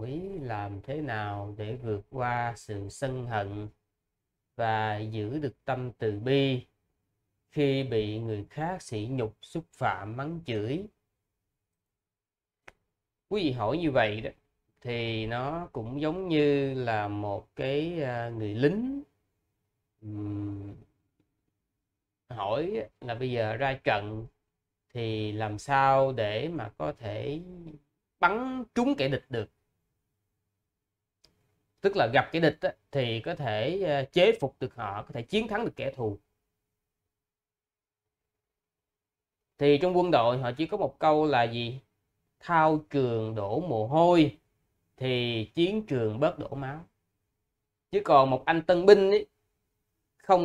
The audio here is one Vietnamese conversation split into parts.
hỏi làm thế nào để vượt qua sự sân hận và giữ được tâm từ bi khi bị người khác sỉ nhục xúc phạm mắng chửi quý vị hỏi như vậy đó thì nó cũng giống như là một cái à, người lính hỏi là bây giờ ra trận thì làm sao để mà có thể bắn trúng kẻ địch được tức là gặp cái địch thì có thể ờ, chế phục được họ có thể chiến thắng được kẻ thù thì trong quân đội họ chỉ có một câu là gì thao trường đổ mồ hôi thì chiến trường bớt đổ máu chứ còn một anh tân binh ấy, không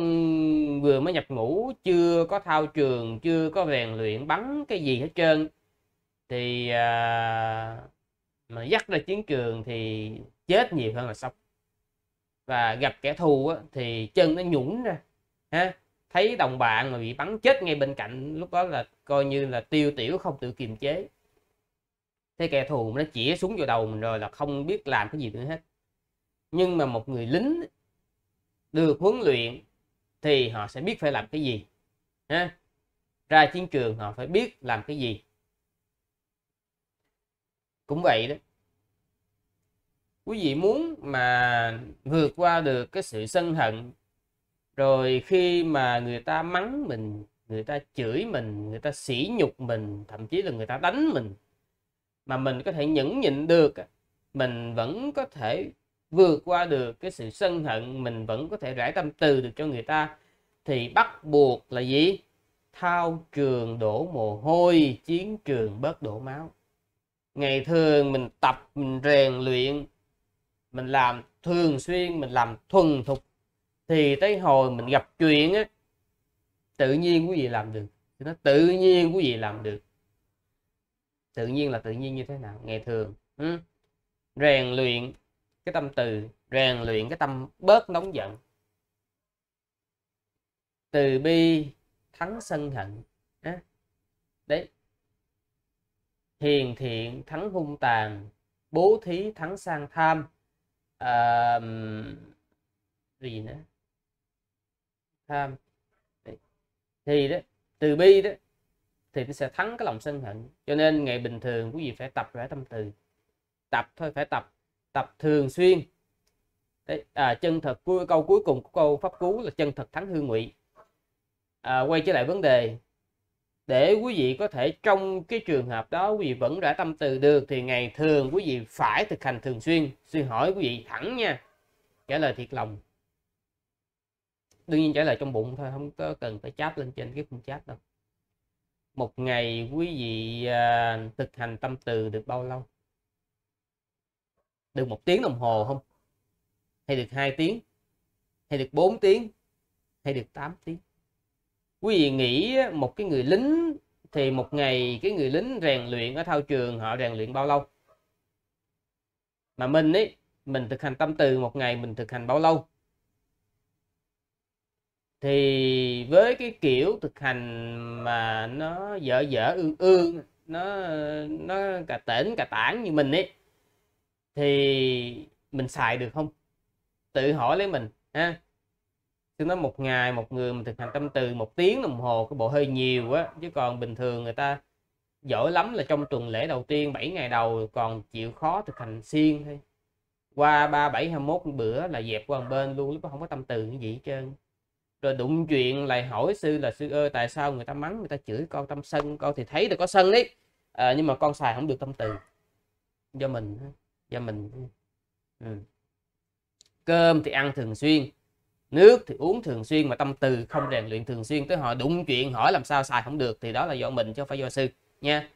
vừa mới nhập ngũ chưa có thao trường chưa có rèn luyện bắn cái gì hết trơn thì à, mà dắt ra chiến trường thì chết nhiều hơn là sống và gặp kẻ thù á, thì chân nó nhũn ra ha thấy đồng bạn mà bị bắn chết ngay bên cạnh lúc đó là coi như là tiêu tiểu không tự kiềm chế thế kẻ thù nó chỉ xuống vào đầu mình rồi là không biết làm cái gì nữa hết nhưng mà một người lính được huấn luyện thì họ sẽ biết phải làm cái gì ha ra chiến trường họ phải biết làm cái gì cũng vậy đó quý vị muốn mà vượt qua được cái sự sân hận rồi khi mà người ta mắng mình người ta chửi mình người ta sỉ nhục mình thậm chí là người ta đánh mình mà mình có thể nhẫn nhịn được mình vẫn có thể vượt qua được cái sự sân hận mình vẫn có thể rải tâm từ được cho người ta thì bắt buộc là gì thao trường đổ mồ hôi chiến trường bớt đổ máu ngày thường mình tập mình rèn luyện mình làm thường xuyên mình làm thuần thục thì tới hồi mình gặp chuyện á tự nhiên quý vị làm được nó tự nhiên quý vị làm được tự nhiên là tự nhiên như thế nào ngày thường ừ. rèn luyện cái tâm từ rèn luyện cái tâm bớt nóng giận từ bi thắng sân hận đấy hiền thiện thắng hung tàn bố thí thắng sang tham à, gì nữa tham thì đó từ bi đó thì nó sẽ thắng cái lòng sân hận cho nên ngày bình thường quý vị phải tập rã tâm từ tập thôi phải tập tập thường xuyên Đấy, à, chân thật câu cuối cùng của câu pháp cú là chân thật thắng hư ngụy à, quay trở lại vấn đề để quý vị có thể trong cái trường hợp đó quý vị vẫn đã tâm từ được thì ngày thường quý vị phải thực hành thường xuyên suy hỏi quý vị thẳng nha trả lời thiệt lòng đương nhiên trả lời trong bụng thôi không có cần phải cháp lên trên cái khung cháp đâu một ngày quý vị à, thực hành tâm từ được bao lâu được một tiếng đồng hồ không hay được hai tiếng hay được 4 tiếng hay được 8 tiếng quý vị nghĩ một cái người lính thì một ngày cái người lính rèn luyện ở thao trường họ rèn luyện bao lâu mà mình ấy mình thực hành tâm từ một ngày mình thực hành bao lâu thì với cái kiểu thực hành mà nó dở dở ương ương nó nó cà tển cà tản như mình ấy thì mình xài được không tự hỏi lấy mình ha tôi nói một ngày một người mình thực hành tâm từ một tiếng đồng hồ cái bộ hơi nhiều á chứ còn bình thường người ta giỏi lắm là trong tuần lễ đầu tiên 7 ngày đầu còn chịu khó thực hành siêng thôi qua ba bảy hai mốt bữa là dẹp qua một bên luôn lúc đó không có tâm từ cái gì hết trơn rồi đụng chuyện lại hỏi sư là sư ơi tại sao người ta mắng người ta chửi con tâm sân con thì thấy được có sân đấy à, nhưng mà con xài không được tâm từ do mình do mình ừ. cơm thì ăn thường xuyên nước thì uống thường xuyên mà tâm từ không rèn luyện thường xuyên tới họ đụng chuyện hỏi làm sao xài không được thì đó là do mình chứ không phải do sư nha